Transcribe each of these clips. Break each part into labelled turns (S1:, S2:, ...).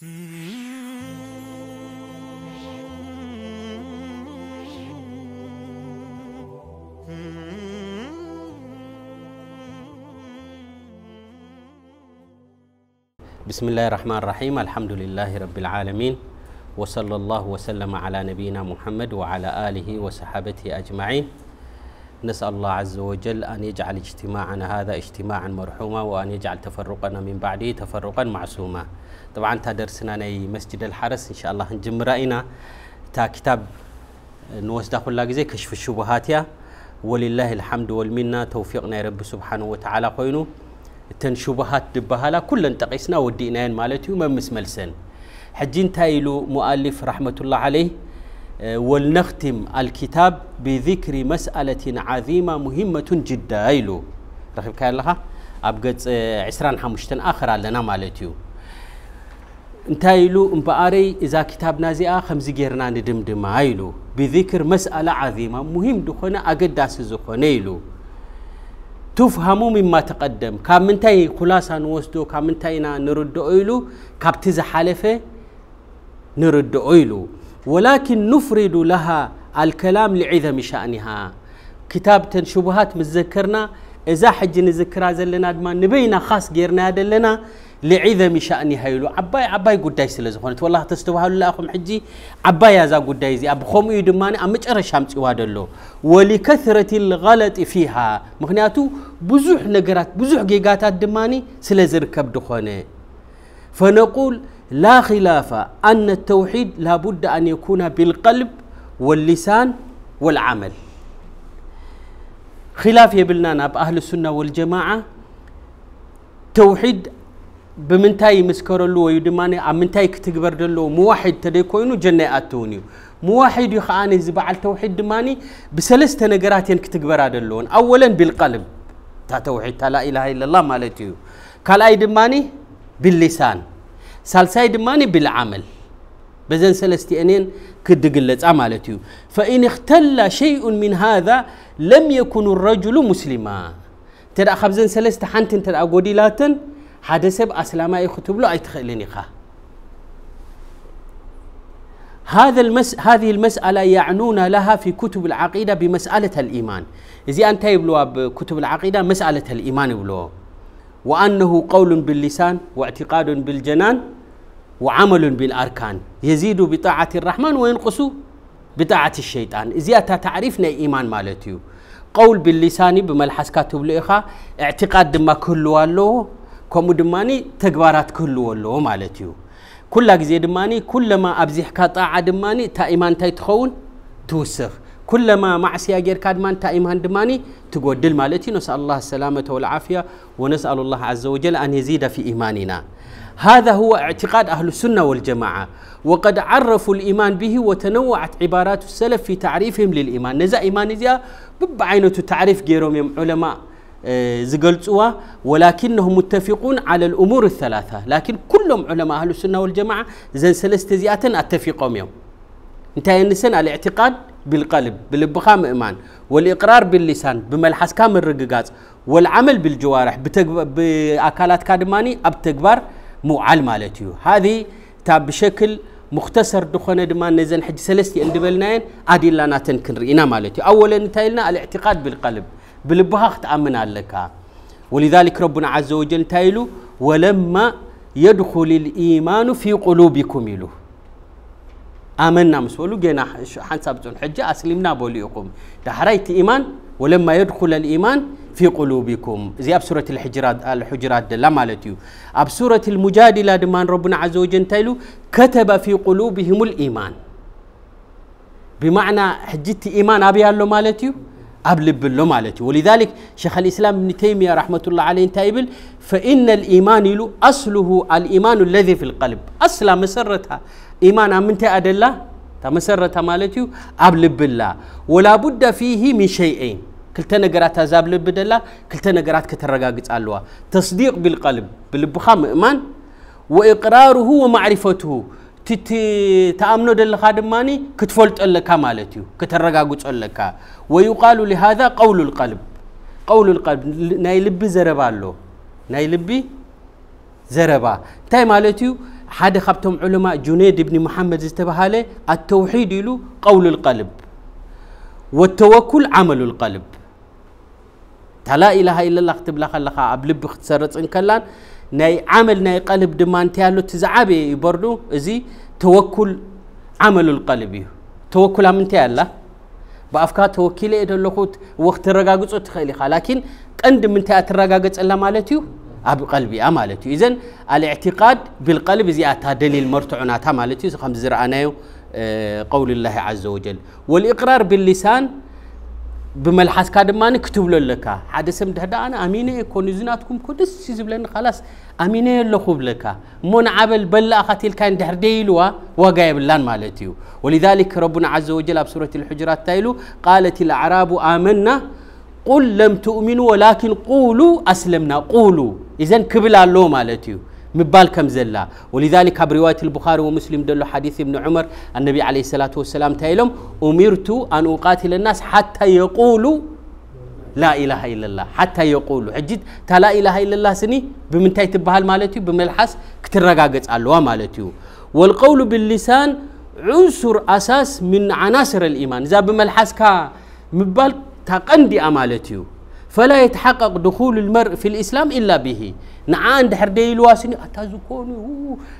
S1: بسم الله الرحمن الرحيم الحمد لله رب العالمين وصلى الله وسلم على نبينا محمد وعلى آله وصحابته أجمعين نسأل الله عز وجل أن يجعل اجتماعنا هذا اجتماعا مرحوما وأن يجعل تفرقنا من بعده تفرقا معصوما طبعا تا درسنا مسجد الحرس إن شاء الله نجم رأينا تا كتاب آه، نوسدا كل جزي كشف الشبهات يا ولله الحمد والمنة توفيقنا يا رب سبحانه وتعالى قوينو تن شبهات دبهالا كل تقيسنا وديناين مالتي ومن مسملسن حجين تايلو مؤلف رحمة الله عليه آه، ولنختم الكتاب بذكر مسألة عظيمة مهمة جدا إلو رخيب كاين لها أبقت عسران حمشتن آخر على نام على تيو انتا إلو إذا كتاب نازي آخم زيجيرنا ندمدم إلو بذكر مسألة عظيمة مهم دخونا أقد داسزوخون إلو تفهموا مما تقدم كم من تاي نوستو كم من تاينا نرد أويلو حالفة نرد أويلو ولكن نفرد لها الكلام لعظم شأنها كتابة شبهات مذكرنا إذا حج نذكرها زلنا دما نبينا خاص غيرنا دلنا لعظم شأنها يلو عباي عباي قداي سلا زخونت والله تستوهلو لأخم حجي عباي هذا قداي زي أبو خم يدماني أمج أرشام تيوادلو ولكثرة الغلط فيها مخنياتو بزوح نقرات بزوح جيجاتات دماني سلا زركب دخونه فنقول لا خلاف أن التوحيد لا بد أن يكون بالقلب واللسان والعمل خلاف يبلنا ناب أهل السنة والجماعة توحيد بمنتاي مسكر له ويدماني أم منتاي كتقبر له موحد تديكوينو جنة أتونيو موحد يخاني زبع التوحيد دماني بسلس تنقرات ينكتقبر اللون أولا بالقلب تا توحيد تا لا إله إلا الله مالتيو كالأي دماني باللسان سالسايد ماني بالعمل بزن سلستي أنين كدقلت عمالتيو فإن اختل شيء من هذا لم يكن الرجل مسلما ترى خبزن سلست حنتن ترى قودي لاتن حدسب أسلاما يخطب له أي تخيلين هذا المس هذه المسألة يعنون لها في كتب العقيدة بمسألة الإيمان إذا أنت يبلوها بكتب العقيدة مسألة الإيمان يبلوها وأنه قول باللسان واعتقاد بالجنان وعمل بالأركان يزيد بطاعة الرحمن وينقص بطاعة الشيطان إذا تعريفنا إيمان مالتيو قول باللسان بملحس كاتب لإخا اعتقاد دما كل والله كم دماني تقبارات كل والله مالتيو كل جزء دماني كلما أبزحك طاعة دماني تا إيمان تيتخون توسخ كلما مع غير كادمان تائم هندماني تقول مالتي نسأل الله السلامة والعافية ونسأل الله عز وجل أن يزيد في إيماننا هذا هو اعتقاد أهل السنة والجماعة وقد عرفوا الإيمان به وتنوعت عبارات السلف في تعريفهم للإيمان نزا إيمان زيا ببعينة تعريف جيروم علماء آه، زقلتوا ولكنهم متفقون على الأمور الثلاثة لكن كلهم علماء أهل السنة والجماعة زن سلستزياتا اتفقوا يوم انتهي النسن على الاعتقاد بالقلب بالبخام إيمان والإقرار باللسان بملحس كام الرققات والعمل بالجوارح بأكالات كادماني أب تكبار موعل مالتيو هذه تاب بشكل مختصر دخون دمان نزن حج سلستي اندبلناين عادي لنا تنكر انا مالتيو أولا انتهينا الاعتقاد بالقلب بلبخا تأمن لك ولذلك ربنا عز وجل تايلو ولما يدخل الإيمان في قلوبكم يلو آمنا مسؤولو جينا حنسابتون حجة أسلمنا بوليكم دحريت إيمان ولما يدخل الإيمان في قلوبكم زي أب سورة الحجرات الحجرات لا لتيو أب سورة المجادلة دمان ربنا عز وجل تيلو كتب في قلوبهم الإيمان بمعنى حجة إيمان أبي الله مالتيو أبلب له مالتي ولذلك شيخ الإسلام ابن تيمية رحمة الله عليه انت فإن الإيمان له أصله الإيمان الذي في القلب أصلا مسرتها إيمان من تأدلا تمسرتها مالتي أبلب الله ولا بد فيه من شيئين كلتا نقرات أبلب الله كلتا نقرات كترقاقت تصديق بالقلب بالبخام إيمان وإقراره ومعرفته تأمن دل خادماني كتفولت ألك مالتيو كترجع جوت ألك ويقال لهذا قول القلب قول القلب ناي لبي زربالو ناي لبي زربا تاي مالتيو حد خبتم علماء جنيد بن محمد استبهاله التوحيد له قول القلب والتوكل عمل القلب تلا إله إلا الله بلا خلقها أبلب اختسرت إن كلان ناي عمل ناي قلب دمانتي هلو تزعبي برضو زي توكل عمل القلب يو توكل عمنتي الله بأفكار توكيلة إذا لقوت وقت الرجاجوس أتخيلي لكن عند من تأت الرجاجوس إلا مالتي أبو قلبي أمالتي إذن الاعتقاد بالقلب زي أتادني المرتعون أتامالتي خمس زرعناه قول الله عز وجل والإقرار باللسان بملحاتك دماني له لك حدا سم هذا أنا أمينة كونزناتكم كدس سيزبلن خلاص أمينة خوب لك من عبل بلا أخاتيل كان دهرديلوا وجايب لان مالتيو ولذلك ربنا عز وجل بسورة الحجرات تايلو قالت الأعراب آمنا قل لم تؤمنوا ولكن قولوا أسلمنا قولوا إذا كبل الله مالتيو مبال كم زلا ولذلك برواية البخاري ومسلم دلوا حديث ابن عمر النبي عليه الصلاة والسلام تايلهم أمرت أن أقاتل الناس حتى يقولوا لا إله إلا الله حتى يقولوا حجد تلا إله إلا الله سني بمنتاي تبهال مالتي بملحس كترقاقت ألوا مالتي والقول باللسان عنصر أساس من عناصر الإيمان إذا كا مبال تقندي أمالتي فلا يتحقق دخول المرء في الإسلام إلا به نعان دحر دي الواسني أتازكوني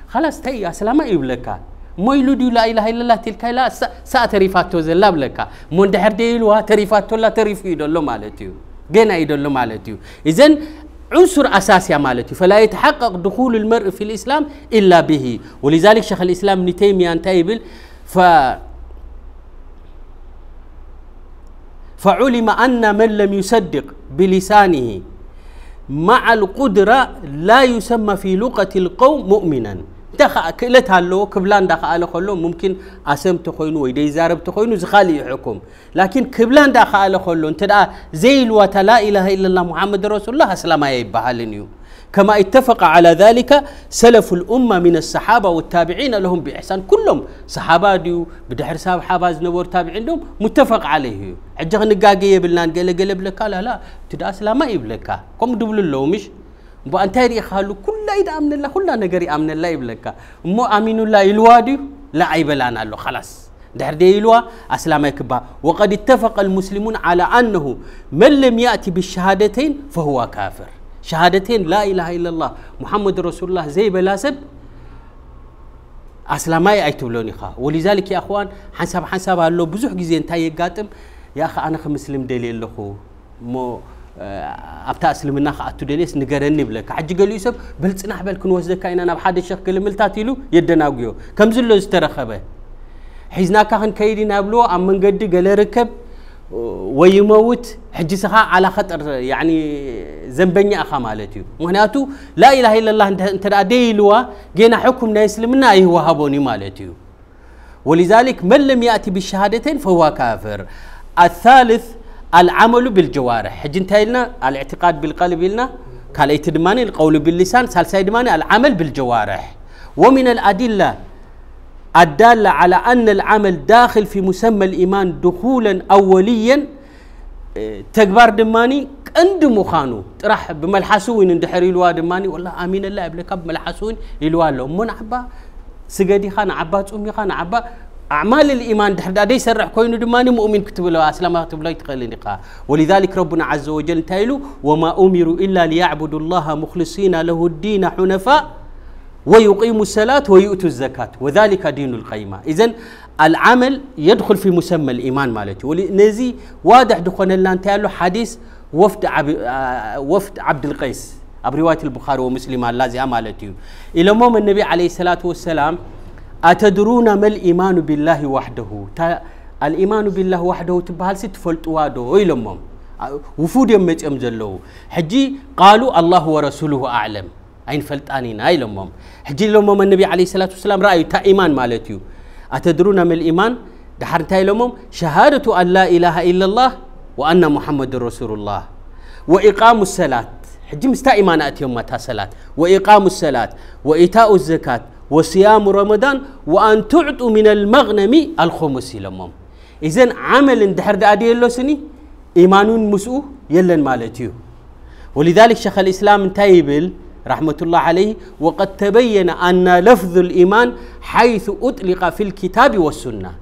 S1: خلاص تي سلام يبلكا ميلودي لا إله إلا الله تلك لا سأتريفاتو زلا بلكا من دحر دي الوا تريفاتو لا تريف يدلو مالتيو جنا يدلو مالتيو إذن عنصر أساسي مالتي فلا يتحقق دخول المرء في الإسلام إلا به ولذلك شيخ الإسلام نتيم تيمية ف فعلم أن من لم يصدق بلسانه مع القدرة لا يسمى في لغة القوم مؤمنا دخا كلت هالو كبلان دخا على خلو ممكن أسم تخوين ويدي زارب تخوين زخالي حكم لكن كبلان دخا على خلو انت زي الوتا إله إلا الله محمد رسول الله أسلم أي بحالنيو كما اتفق على ذلك سلف الأمة من الصحابة والتابعين لهم بإحسان كلهم صحابة ديو بدحر صحابة زنبور تابعين لهم متفق عليه عجغ نقاقية بلنان قال قال بلكا لا لا تدعى سلامة إبلكا قم دبل اللو مش مبو أنتي ريخالو كل إيد أمن الله كل نقري أمن الله إبلكا مو أمين الله إلوادي لا عيب لنا له خلاص دحر دي إلوا أسلام يكبا وقد اتفق المسلمون على أنه من لم يأتي بالشهادتين فهو كافر شهادتين لا إله إلا الله محمد رسول الله زي بلاسب أسلامي أيتبلوني خا ولذلك يا أخوان حسب حسب هالو بزح جزين تاي قاتم يا أخي أنا خمسلم دليل لخو مو ኣብታ እስልምና ክኣቱ ደልስ ንገረኒ ይብለካ ሕጂ ገሊኡ ሰብ በል ፅናሕ أنا بحد ኢና كل ሓደ ሸኽ يدنا ኢሉ كم زلوا استرخبه ዝተረኸበ ሒዝናካ كيدي ኢና أم من قدي قال ركب ويموت حجسها على خطر يعني زنبني أخا مالتيو مهناتو لا إله إلا الله انت ديلوا جينا حكم نايسلمنا أيه وهابوني مالتيو ولذلك من لم يأتي بالشهادتين فهو كافر الثالث العمل بالجوارح حجي لنا الاعتقاد بالقلب لنا كالأيت دماني القول باللسان سالساي دماني العمل بالجوارح ومن الأدلة الدالة على أن العمل داخل في مسمى الإيمان دخولا أوليا تكبر دماني عند مخانو راح بملحسون اندحر يلوا دماني والله آمين الله يبلك بملحسون يلوا له من عبا سجدي خان عبا تومي خان عبا أعمال الإيمان دحر دادي يسرح كوينو دماني مؤمن كتبلو أسلام كتبلو يتقال قا ولذلك ربنا عز وجل تايلو وما أمروا إلا ليعبدوا الله مخلصين له الدين حنفاء ويقيم الصلاة ويؤتوا الزكاة وذلك دين القيمة إذن العمل يدخل في مسمى الإيمان مالتي ولنزي واضح دخل لنا انتهى حديث وفد, عب... آه، وفد عبد القيس أب رواية البخاري ومسلم اللازي مالتي إلى موم النبي عليه الصلاة والسلام أتدرون ما الإيمان بالله وحده تا... الإيمان بالله وحده تبهل ست واده إلى موم آه، وفود يمج أمزلو حجي قالوا الله ورسوله أعلم أين فلت فلتاني ناي لهم حجي لهم النبي عليه الصلاة والسلام رأيوا تا إيمان مالتيو أتدرون من الإيمان دحرن تاي لهم شهادة أن لا إله إلا الله وأن محمد رسول الله وإقام الصلاة حجي مستا إيمان أتيهم متى صلاة وإقام الصلاة وإيتاء الزكاة وصيام رمضان وأن تعطوا من المغنم الخمس لهم إذن عمل دحر دادي له سني إيمان مسؤ يلن مالتيو ولذلك شيخ الإسلام تايبل رحمة الله عليه وقد تبين أن لفظ الإيمان حيث أطلق في الكتاب والسنة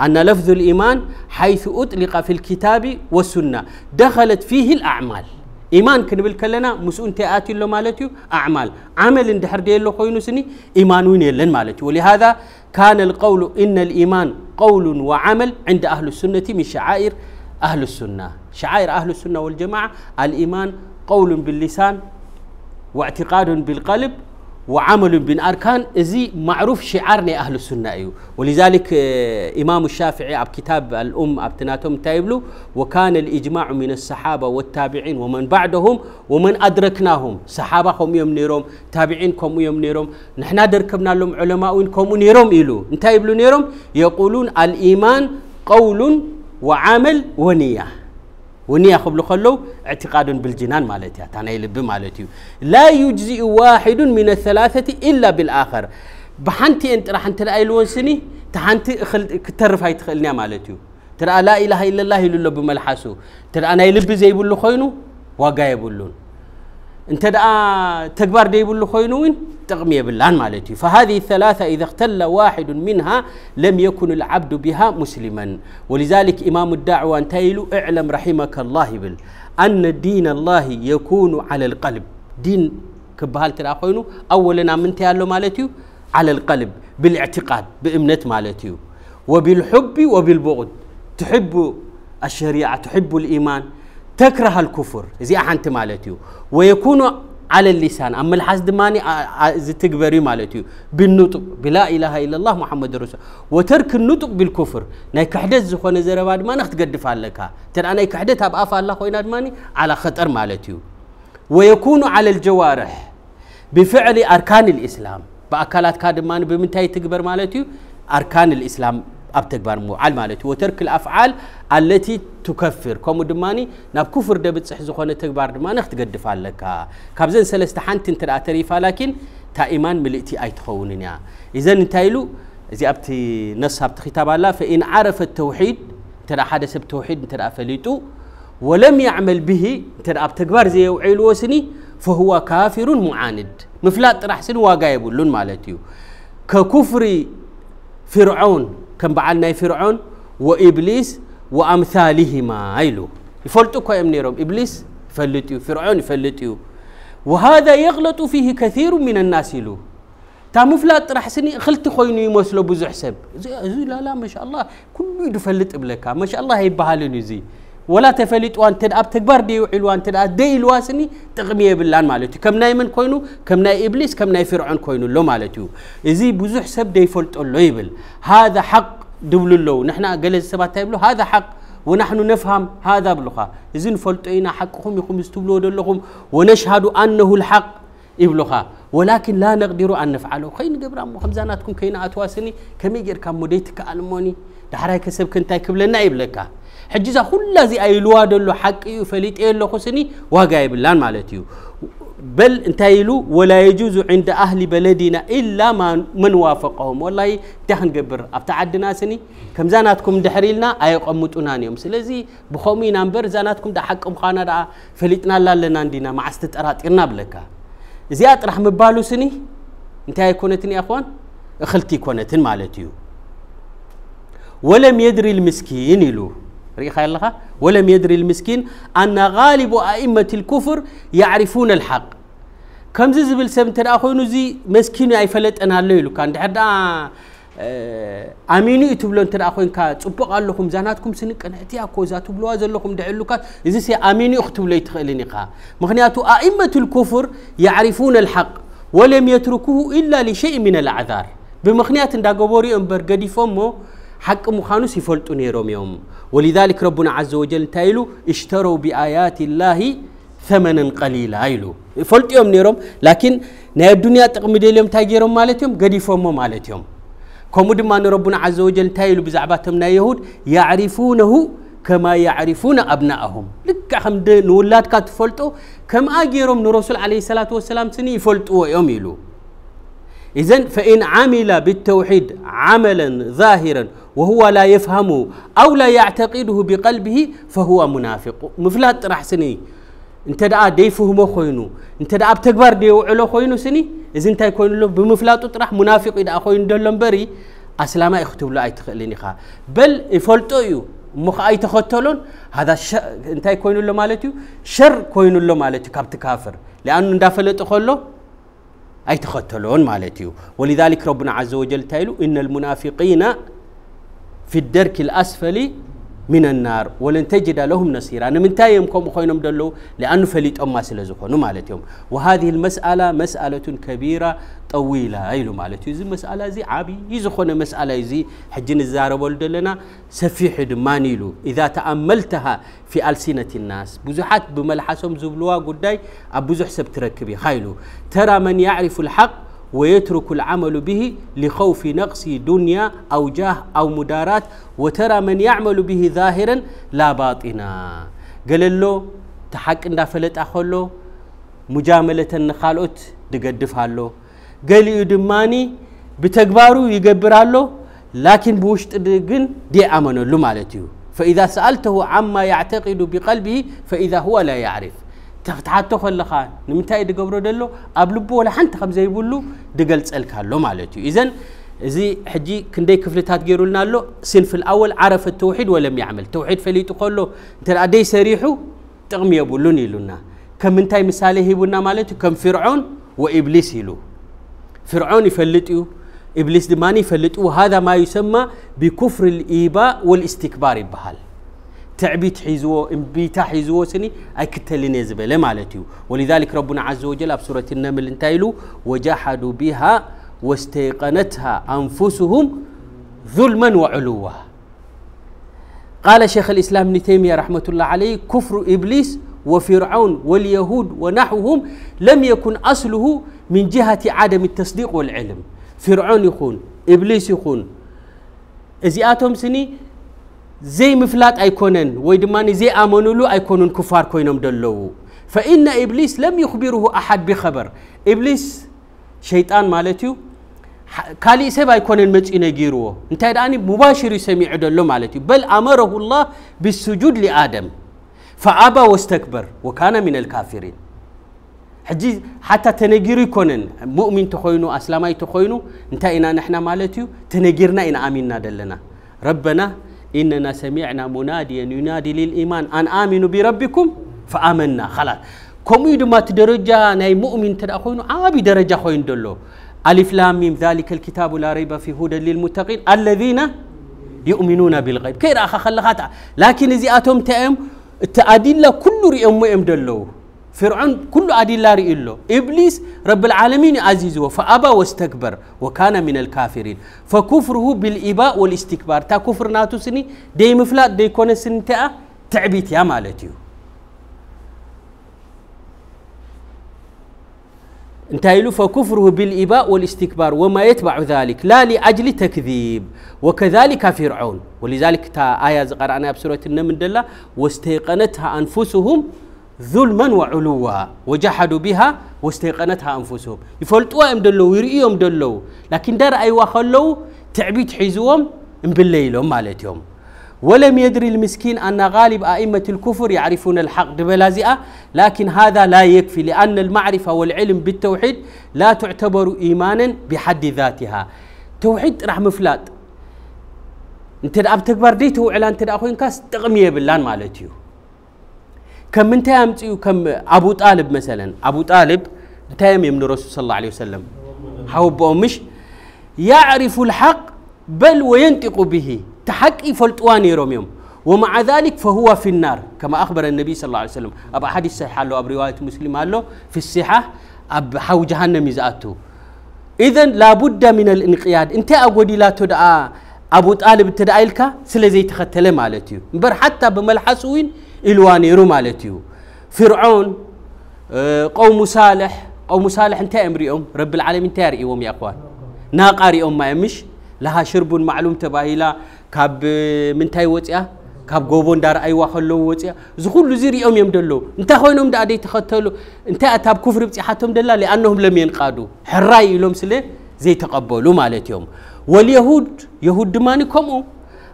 S1: أن لفظ الإيمان حيث أطلق في الكتاب والسنة دخلت فيه الأعمال إيمان كنبل بالكلنا مسؤول تأتي له مالتي أعمال عمل اندحر دي له خوينو سني إيمان وين يلن مالتي ولهذا كان القول إن الإيمان قول وعمل عند أهل السنة من شعائر أهل السنة شعائر أهل السنة والجماعة الإيمان قول باللسان واعتقاد بالقلب وعمل بالأركان ازي معروف شعار أهل السنة أيو ولذلك آه، إمام الشافعي عب كتاب الأم أبتناتهم تايبلو وكان الإجماع من الصحابة والتابعين ومن بعدهم ومن أدركناهم صحابة هم يوم نيروم تابعين كم يوم نيروم نحن دركبنا لهم علماء كم نيروم إلو نتايبلو نيروم يقولون الإيمان قول وعمل ونية ونيا خبل خلو اعتقاد بالجنان مالتي تانا يلب مالتي لا يجزئ واحد من الثلاثة إلا بالآخر بحنتي انت راح انت لا يلون سني تحنتي خل كترف هاي تخلني مالتي ترى لا إله إلا الله يلو بملحسو ترى أنا يلب زي بلو خينو واقع يبلون انت دا تكبر دي بلو خينو وين التغمية باللان مالتي فهذه الثلاثة إذا اختل واحد منها لم يكن العبد بها مسلما ولذلك إمام الدعوة انتيل اعلم رحمك الله بل أن دين الله يكون على القلب دين كبهال ترى أولا أولنا من تيالو مالتيو على القلب بالاعتقاد بإمنة مالتيو وبالحب وبالبغض تحب الشريعة تحب الإيمان تكره الكفر زي أحنت مالتيو ويكون على اللسان أما الحسد ماني تقبري مالتيو بالنطق بلا إله إلا الله محمد رسول وترك النطق بالكفر ناي كحدث زخون زرباد ما نخت قدف ترى نايك كحدث أبقى الله خويناد ماني على خطر مالتيو ويكون على الجوارح بفعل أركان الإسلام بأكالات كادماني بمنتهي تكبر مالتيو أركان الإسلام ኣብተግባር مال مالت وترك الأفعال التي تكفر كم دماني ناب كفر ده صح خانة تكبر دماني قد فعلك كابزن سلست حنت انت الأتريفة لكن تا إيمان ملئتي أي يا إذا نتايلو إذا أبتي نصحب تختاب الله فإن عرف التوحيد ترى حدا سب توحيد ترى فليتو ولم يعمل به ترى أبتكبر زي وعيل وسني فهو كافر معاند مفلات راح سن واقع يبولون مالتيو ككفر فرعون كم بعلنا فرعون وإبليس وأمثالهما أيلو يفلتوا كم نيرهم إبليس فلتيو فرعون فلتيو وهذا يغلط فيه كثير من الناس له تامفلات راح سني خلت خويني مسلو بزحسب زي لا لا ما شاء الله كل يدفلت إبلكا ما شاء الله هي بهالنزي ولا تفلت وان تد أب تكبر دي وعلو وان تد أدي الواسني تقمي بالله مالتي كم ناي من كوينو كم ناي إبليس كم ناي فرعون كوينو لو مالتي ازي بزح سب دي فولت لو يبل هذا حق دبل نحنا نحن جلس سبعة يبلو هذا حق ونحن نفهم هذا بلخا إذن فلتينا حقكم يقوم استبلوا دلهم ونشهد أنه الحق يبلوخا ولكن لا نقدر أن نفعله خين ام خمزاناتكم كينا أتواسني كم يجر كم مديتك ألموني دحرك سب كنتاي كبلنا يبلكا حجزا خلا زي أيلوا دلو حق يفلت إيلو خسني وجايب لان مالتيو بل انتايلو ولا يجوز عند أهل بلدنا إلا ما من وافقهم والله تهن قبر أبتعدنا سني كم زاناتكم دحريلنا اي متونان يوم سلزي بخومي نمبر زاناتكم دا حق امخانا دا فليتنا لا لنا ندينا مع استترات إرنابلك زيات رحم ببالو سني انتهي كونتني أخوان اخلتي كونتن مالتيو ولم يدري المسكين يلو ولم يدري المسكين أن غالب أئمة الكفر يعرفون الحق كم زبل سمتر أخوينو زي مسكين أي يفلت أنا ليلو كان دعنا آه، أمينو يتبلون تر أخوين كات أبقى لكم زناتكم سنك أنا أتي أكو زاتو بلو أزل لكم دعي لكا إذا سي أمينو يختب لي تخيليني خا مغنياتو أئمة الكفر يعرفون الحق ولم يتركوه إلا لشيء من الأعذار بمغنيات داقبوري أمبر قديفومو حق مخانو سيفلتو نيروم يوم ولذلك ربنا عز وجل تايلو اشتروا بآيات الله ثمنا قليلا ايلو فلت يوم نيروم لكن ناي الدنيا تقم ديلهم تاجيرهم مالتهم قد مالتهم كمود ما ربنا عز وجل تايلو بزعباتهم نا يهود يعرفونه كما يعرفون أبناءهم لك حمد نولاد كاتفلتو كما اجيروم نرسول عليه الصلاة والسلام سني يفلتوا يوم يلو إذن فإن عمل بالتوحيد عملا ظاهرا وهو لا يفهمه أو لا يعتقده بقلبه فهو منافق مفلات راح سني انت دعا ديفهم خوينو انت دعا بتكبر علو خوينو سني إذا انت يكون له بمفلات راح منافق إذا خوين دلهم بري أسلاما يختب له أي تخليني خا بل يفلتو يو مخ أي تختلون هذا ش انت يكون له مالتيو شر كوين له مالتي كابت كافر لأنه دافلت خلو أي تختلون مالتيو ولذلك ربنا عز وجل تايلو إن المنافقين في الدرك الأسفل من النار ولن تجد لهم نصيرا أنا من تايم كم خوينم دلو لأنه فليت أم سلزخونو مالتهم وهذه المسألة مسألة كبيرة طويلة أيلو مالتي زي مسألة زي عابي يزخون مسألة زي حجين الزارة والدلنا سفيح دمانيلو إذا تأملتها في ألسنة الناس بزحات بملحسهم زبلوا قداي زحسب تركبي خايلو ترى من يعرف الحق ويترك العمل به لخوف نقص دنيا أو جاه أو مدارات وترى من يعمل به ظاهرا لا باطنا قال له تحق اندا فلت أخله مجاملة نخالوت دقدف هالو قال يدماني بتكبارو يقبر هالو لكن بوشت دقن دي أمنه لمالتيو فإذا سألته عما يعتقد بقلبه فإذا هو لا يعرف تفتحاتو خلقا نمتاي دقبرو دلو أبلبو ولا حنت خمزة يبولو دقل تسألك هالو مالتو إذن زي حجي كندي كفلتات غيرو لنا لو سنف الأول عرف التوحيد ولم يعمل توحيد فليت قول له ترى أدي سريحو تغمي يبولون يلونا كمنتاي مثالي هيبونا مالتو كم فرعون وإبليس يلو فرعون يفلتو إبليس دماني يفلتو وهذا ما يسمى بكفر الإيباء والاستكبار بهال تعبيت حيزو امبيتا حيزو سني اكتلن يزبل مالتيو ولذلك ربنا عز وجل في سوره النمل انتايلو وجحدوا بها واستيقنتها انفسهم ظلما وعلوا قال شيخ الاسلام ابن تيميه رحمه الله عليه كفر ابليس وفرعون واليهود ونحوهم لم يكن اصله من جهه عدم التصديق والعلم فرعون يخون ابليس يخون ازياتهم سني زي مفلات أيكونن ويدمان زي آمنولو أيكونن كفار كوينم دلو فإن إبليس لم يخبره أحد بخبر إبليس شيطان مالتيو كالي سبا يكونن مجئ نجيرو انت يداني مباشر يسمي عدلو مالتيو بل أمره الله بالسجود لآدم فأبا واستكبر وكان من الكافرين حجي حتى تنجيري كونن مؤمن تخوينو أسلامي تخوينو انت إنا نحنا مالتيو تنجيرنا إن آمنا دلنا ربنا إننا سمعنا مناديا ينادي للإيمان أن آمنوا بربكم فآمنا خلاص كم ما تدرجة ناي مؤمن خوينو عابي درجة خوين دلو ألف لام ميم ذلك الكتاب لا ريب في هدى للمتقين الذين يؤمنون بالغيب كير أخا خلقاتا لكن إذا أتم تأم التأدلة كل رئيم مؤمن دلو فرعون كل أدلة إله إبليس رب العالمين عزيزه فأبى واستكبر وكان من الكافرين فكفره بالإباء والاستكبار تا كفر ناتو سني دي مفلات دي كون سنتاء تعبيت يا مالتيو انتهيلو فكفره بالإباء والاستكبار وما يتبع ذلك لا لأجل تكذيب وكذلك فرعون ولذلك تا آية قرأنا بسورة النمل دلا واستيقنتها أنفسهم ظلما وعلوا وجحدوا بها واستيقنتها أنفسهم يفلطوا أم دلو يرئيهم دلو لكن دار اي خلو تعبيت حيزوهم مبليلهم مالتهم ولم يدري المسكين أن غالب أئمة الكفر يعرفون الحق بلازئة لكن هذا لا يكفي لأن المعرفة والعلم بالتوحيد لا تعتبر إيمانا بحد ذاتها توحيد راح مفلات انت اب تكبر ديتو اعلان انت اخوين كاس تقميه بالله مالتيو كم من تام كم أبو طالب مثلا أبو طالب تام من الرسول صلى الله عليه وسلم هو مش يعرف الحق بل وينطق به تحقي فلتواني روميوم ومع ذلك فهو في النار كما أخبر النبي صلى الله عليه وسلم أبا حديث صحيح له أب رواية مسلم له في الصحة أب حو جهنم يزأته إذا لابد من الانقياد أنت أقول لا تدعى أبو طالب تدعى لك سلزي تختلم على تيو حتى بملحسوين إلواني رومالتيو فرعون آه، قوم صالح قوم صالح انت امريهم رب العالمين تاريهم يا اخوان ناقاري ام ما يمش لها شرب معلوم تباهيلا كاب آه، من تاي وطيا كاب غوبون دار اي واخلو وطيا زخلو زير يوم يمدلو انت خوينهم دا ادي تخطلو انت اتاب كفر بطي حاتهم دلا لانهم لم ينقادو حراي يلوم سلي زي تقبلو مالت واليهود يهود ماني كومو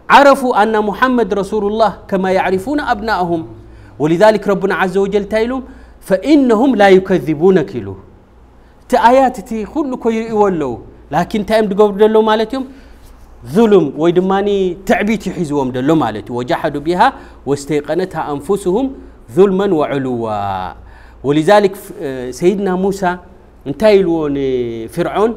S1: عرفوا أن محمد رسول الله كما يعرفون أبنائهم ولذلك ربنا عز وجل تايلهم فإنهم لا يكذبونك له تآيات تي كل كيرئ لكن تايم دقبر دلو مالتهم ظلم ويدماني تعبيت حزوهم دلو مالتهم وجحدوا بها واستيقنتها أنفسهم ظلما وعلوا ولذلك آه، سيدنا موسى انتايلون فرعون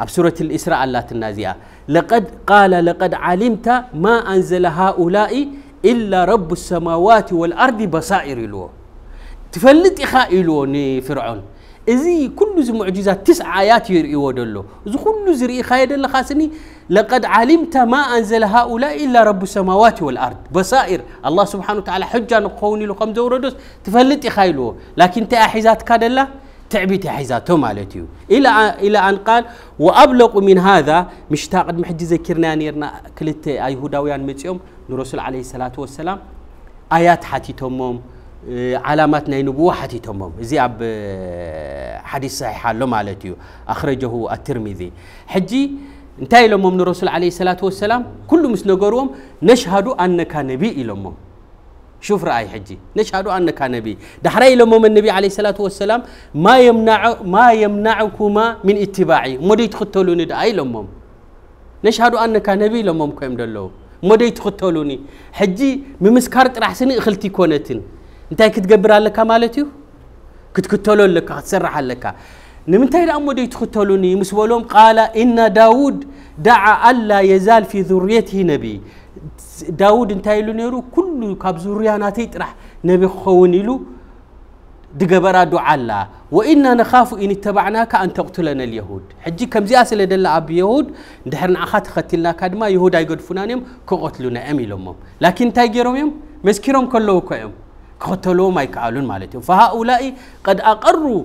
S1: أبسورة الإسراء الله النازية لقد قال لقد علمت ما أنزل هؤلاء إلا رب السماوات والأرض بصائر له تفلت إخائلو فرعون إذي كل معجزات تسع آيات يرئيو دلو إذي كل زرئي خايد الله خاسني لقد علمت ما أنزل هؤلاء إلا رب السماوات والأرض بصائر الله سبحانه وتعالى حجة نقوني لقم زوردوس تفلت إخائلو لكن تأحيزات كاد الله تعبت على تيو إلى إلى أن قال وأبلغ من هذا مشتاق محج ذكرنا نيرنا كلت أيهوداويان متيوم نرسل عليه الصلاة والسلام آيات حتي تمام آه، علامات ناي نبوة حتي تمام زي أب آه، حديث صحيح على تيو أخرجه الترمذي حجي انتهي لهم الرسول عليه الصلاة والسلام كل مس نشهد أنك نبي لهم شوف رأي حجي نشهد أنك نبي دحري لما من النبي عليه الصلاة والسلام ما يمنع ما يمنعكما من اتباعي مدي تختلوني دعي لما نشهد أنك نبي لما كم دلو مدي تختلوني حجي ممسكار ترحسني اخلتي كونتن انتي كتقبر لك مالتيو كتكتلون لك تسرح لك نمتاي لأمو مدي تختلوني مسولوم قال إن داود دعا ألا يزال في ذريته نبي داود انتايلو نيرو كل كابزورياناتي ترح نبي خونيلو دجبر دعاء الله وإنا نخاف إن اتبعناك أن تقتلنا اليهود حجي كم زي أسئلة دل أب يهود دهرنا أخات خطلنا كادما يهود أيقد فنانهم كقتلنا أمي لهم لكن تاجرهم يوم مسكرهم كلهم كيوم قتلوا ما يكعلون مالتهم فهؤلاء قد أقروا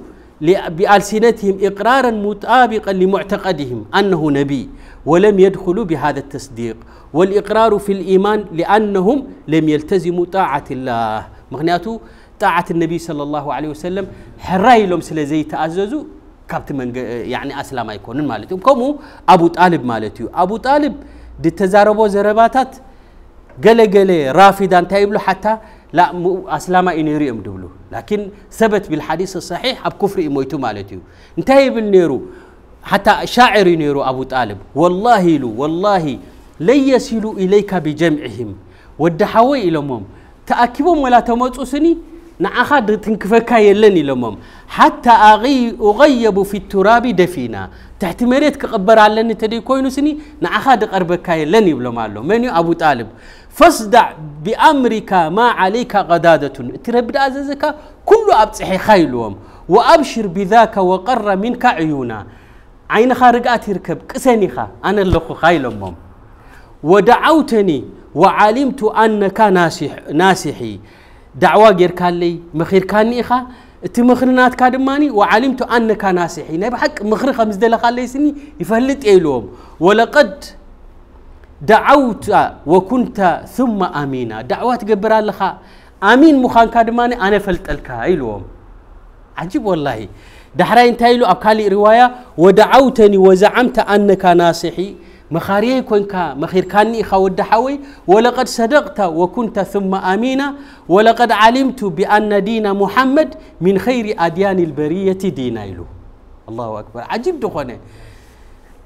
S1: بألسنتهم إقرارا مطابقا لمعتقدهم أنه نبي ولم يدخلوا بهذا التصديق والإقرار في الإيمان لأنهم لم يلتزموا طاعة الله مغنياته طاعة النبي صلى الله عليه وسلم حراي لهم سلزي تأززوا كابت من يعني أسلام يكون مالتي كمو أبو طالب مالتي أبو طالب دي تزاربو زرباتات قلقلي رافدان تايبلو حتى لا أسلام إنيريم دبلو لكن ثبت بالحديث الصحيح أب كفر إمويتو مالتيو انتهي بالنيرو حتى شاعر نيرو أبو طالب والله لو والله لن إليك بجمعهم ودحوي إلهم تاكبو ولا تموتوا سني نعاخد تنكفكا يلني لهم حتى أغي أغيب في التراب دفينا تحت مريت كقبر على لني تدي كوينو سني نعاخد قربكا يلني بلو مالو من أبو طالب فاصدع بأمرك ما عليك غدادة تربد أززك كل أبصح خيلهم وأبشر بذاك وقر منك عيونا عين خارج أتركب كسنيخا أنا اللخ خيلهم ودعوتني وعلمت أنك ناسح ناسحي دعوة غير كالي مخير كاني إخا تمخرنات كادماني وعلمت أنك ناسحي نبحك حق خمس دلخ علي سني يفلت إيلوم ولقد دعوت آه، وكنت ثم آمينا دعوات قبر الله آمين مخان كادماني أنا الكا ايلو عجيب والله دحرا تايلو له أبكالي رواية ودعوتني وزعمت أنك ناصحي مخاريه كونكا مخير كاني خود حوي ولقد صدقت وكنت ثم أمينا ولقد علمت بأن دين محمد من خير أديان البرية دين إله الله أكبر عجيب دخونه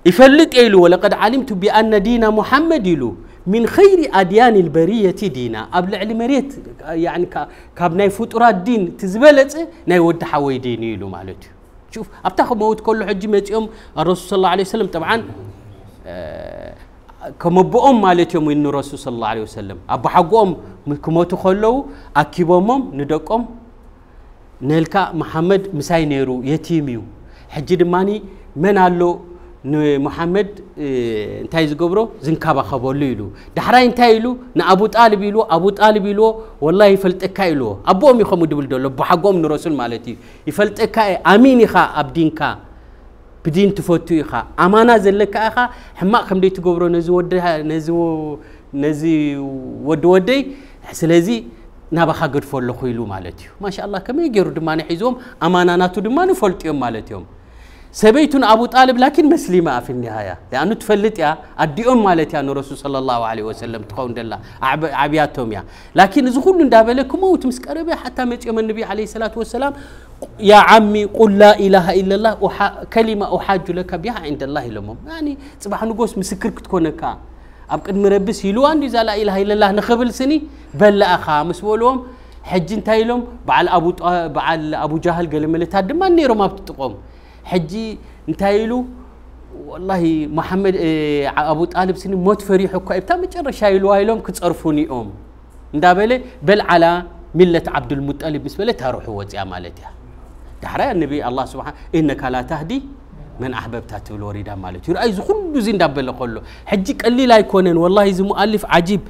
S1: يفلت إلو ولقد علمت بأن دين محمد إلو من خير أديان البرية دينا قبل علم ريت يعني كاب ناي فطرات دين تزبلت نيود حوي دين إلو مالتي شوف أبتاخد موت كل حجمة يوم الرسول صلى الله عليه وسلم طبعا آه كم كمبؤم مالتهم إنه الرسول صلى الله عليه وسلم أبو حقوم كم تخلو أكيبهم ندقهم نلقى محمد مساينيرو يتيميو حج ماني من قال محمد انتاي زغبرو زنكابا خبولو يلو دحرا انتاي لو نا ابو طالب يلو ابو طالب يلو والله يفلتكا يلو ابوم يخمو دبل دولو بحقوم نرسول مالتي يفلتكا امين يخا عبدينكا بدين تفوتو يخا امانا زلكا اخا حما خمدي تغبرو نزو ود نزو نزي ود ودي سلازي نا بخا فولو خيلو مالتي ما شاء الله كما يجرو دماني حيزوم امانا ناتو دماني فولتيوم مالتيوم سبيتون أبو طالب لكن مسلمة في النهاية لأنه تفلت يا أدي أم مالتي أن الرسول صلى الله عليه وسلم تقول دلا عب عبياتهم يا لكن إذا كل لكم موت مسكربة حتى مت يوم النبي عليه الصلاة والسلام يا عمي قل لا إله إلا الله وح... كلمة أحاج لك بها عند الله لهم يعني صباح نقوس مسكر كا أبقى مربس يلوان إذا لا إله إلا الله نخبل سني بل أخامس ولوم حج انتايلهم بعل أبو بعل أبو جهل قال ملتها دمان نيرو ما بتقوم حجي نتايلو والله محمد ابو طالب سني موت فريحه كو ابتا مجرش هايلو هايلوم كتصرفوني اوم ندابلي بل على ملة عبد المطلب بالنسبة لي تروح وزيا مالتها دحرى النبي الله سبحانه انك لا تهدي من احببت تقول وريدا مالتي راي كل زين دبل كله حجي قال لي لا يكونن والله زي مؤلف عجيب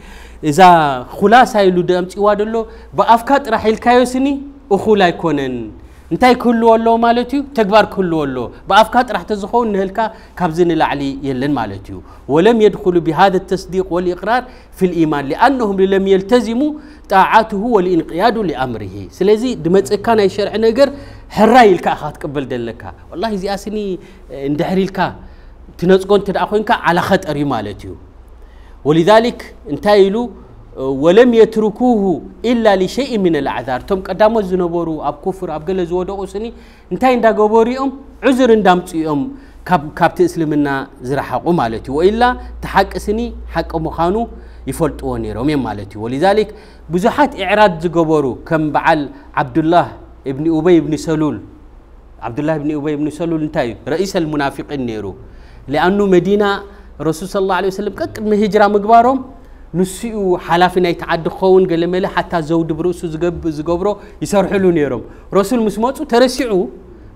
S1: اذا خلاص هاي لو دمتي وادلو بافكات راح الكايوسني اخو لا انتاي كله والله مالتي تكبر كله والله بأفكار راح تزخون نهلك كابزين العلي يلن مالتي ولم يدخلوا بهذا التصديق والإقرار في الإيمان لأنهم لم يلتزموا طاعته والإنقياد لأمره سلزي دمت كان يشرع نجر هراي الكا خات قبل دلكا والله زي أسني ندحري الكا تنزقون ترأخوينك على خط أري مالتي ولذلك انتايلو ولم يتركوه إلا لشيء من الأعذار توم قدام الزنبورو أب كفر أب قل زودة أسني انتين دا قبوريهم عذر اندامتهم كاب كابت إسلمنا زرحا قمالتي وإلا تحق أسني حق مخانو يفولت أوني رومي مالتي ولذلك بزحات إعراض قبورو كم بعل عبد الله ابن أبي بن سلول عبد الله بن أبي بن سلول انتاي رئيس المنافقين نيرو لأنه مدينة رسول صلى الله عليه وسلم كقد مهجرة مقبارهم ንስኡ ሓላፊ ናይቲ ዓዲ ክኸውን ገለ መለ ሓታ ዘውዲ ብርእሱ ዝገብሮ ይሰርሕሉ ነይሮም ረሱል ምስ መፁ ተረሲዑ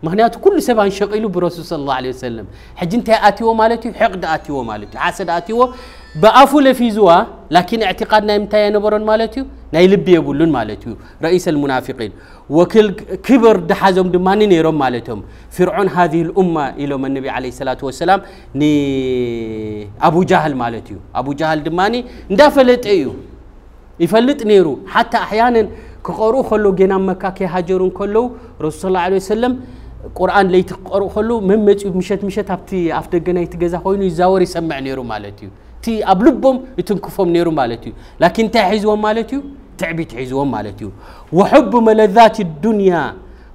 S1: مهنياتو كل سبع انشقيلو برسول صلى الله عليه وسلم حج انت اتيو مالتي حقد اتيو مالتي حسد اتيو بافو لفيزوا لكن اعتقادنا امتى يا نبرون مالتي ناي لبي يقولون مالتي رئيس المنافقين وكل كبر دحازم دماني نيرو مالتهم فرعون هذه الامه الى من النبي عليه الصلاه والسلام ني ابو جهل مالتي ابو جهل دماني ندافلت ايو يفلت نيرو حتى احيانا كقرو خلو جنا مكه كي هاجرون كلو رسول الله عليه وسلم قرآن ليت ክቀርኡ ከሉ من مت ምሸት مشت أبتي ኣፍ ደገ ናይቲ ገዛ يزور يسمع نيرو مالتيو تي أبلبهم يتنكفهم نيرو مالتيو لكن تعزوا مالتيو تعبي تعزوا مالتيو وحب ملذات الدنيا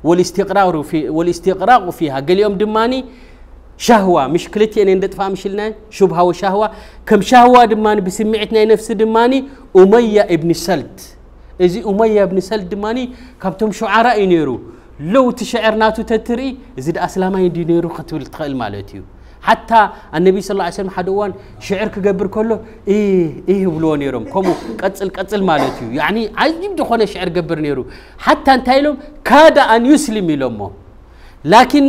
S1: والاستقرار في ማለት فيها قال يوم دماني شهوة مشكلتي أنا ندفع مشلنا شبهة وشهوة كم شهوة دماني بسمعتنا نفس دماني أمية ابن سلت إذا أمية ابن سلت دماني كابتم شعراء ينيرو لو تشعرناته تتري زد أسلاما يدينيرو قتول تقل مالتيو حتى النبي صلى الله عليه وسلم حدوان شعر كجبر كله إيه إيه بلو نيرم كمو قتل قتل مالتيو يعني عجيب دخول شعر جبر نيرو حتى انتايلهم كاد أن يسلم لهم لكن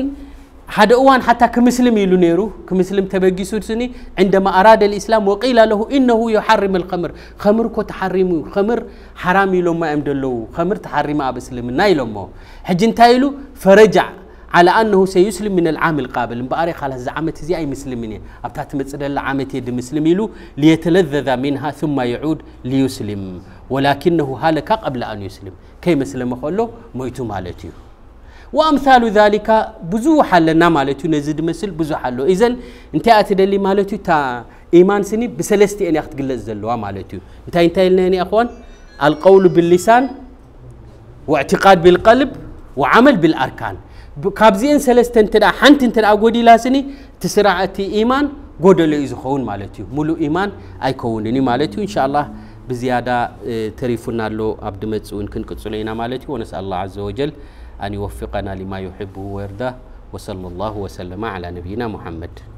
S1: هذا أوان حتى كمسلم يلونيرو كمسلم تبجي سوتسني عندما أراد الإسلام وقيل له إنه يحرم الخمر خمر كو تحرمو خمر حرام يلوم ما أمدلو خمر تحرم أبسلم نايلوم ما هجين تايلو فرجع على أنه سيسلم من العام القابل بأري خلاص زعامة زي أي مسلمين أبتات متسأل العامة يد مسلم يلو ليتلذذ منها ثم يعود ليسلم ولكنه هالك قبل أن يسلم كي مسلم خلو ميتوا مالتيه وأمثال ذلك بزوح لنا مالتو نزيد مسل بزوح له إذن انت أتدلي مالتو تا إيمان سني بسلستي أن يخت قلز زلوا مالتو انت انت يا أخوان القول باللسان واعتقاد بالقلب وعمل بالأركان كابزين سلست انت دا حنت انت دا قودي لاسني تسرعتي إيمان لي يزخون مالتو ملو إيمان أي كونني مالتو إن شاء الله بزيادة آه، تريفنا له عبد متسون كنت كتسولينا مالتي ونسأل الله عز وجل أن يوفقنا لما يحبه ويرضاه وصلى الله وسلم على نبينا محمد